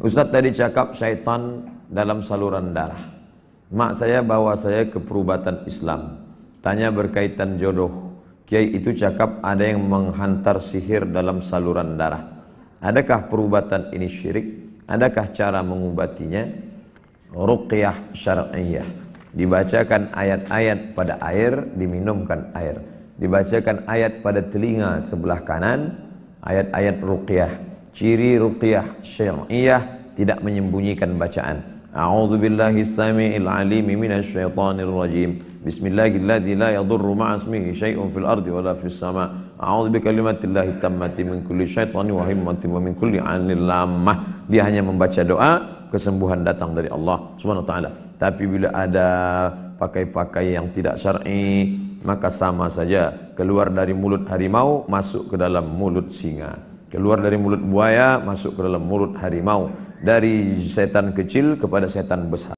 Ustaz tadi cakap syaitan dalam saluran darah. Mak saya bawa saya ke perubatan Islam. Tanya berkaitan jodoh. Kiai itu cakap ada yang menghantar sihir dalam saluran darah. Adakah perubatan ini syirik? Adakah cara mengubatinya? Ruqyah syar'iyah. Dibacakan ayat-ayat pada air, diminumkan air. Dibacakan ayat pada telinga sebelah kanan, ayat-ayat ruqyah ciri ruqyah syar'iyah tidak menyembunyikan bacaan A'udzu billahi samiil alim minasy rajim. Bismillahilladzi la yadurru ma'a ismihi syai'un fil ardi wala fis sama. A'udzu bikalimatillahit tammati min kulli syaitani wa himmati wa min kulli 'anil lamah. Dia hanya membaca doa, kesembuhan datang dari Allah Subhanahu wa taala. Tapi bila ada pakai-pakai yang tidak syar'i, maka sama saja keluar dari mulut harimau masuk ke dalam mulut singa keluar dari mulut buaya masuk ke dalam mulut harimau dari setan kecil kepada setan besar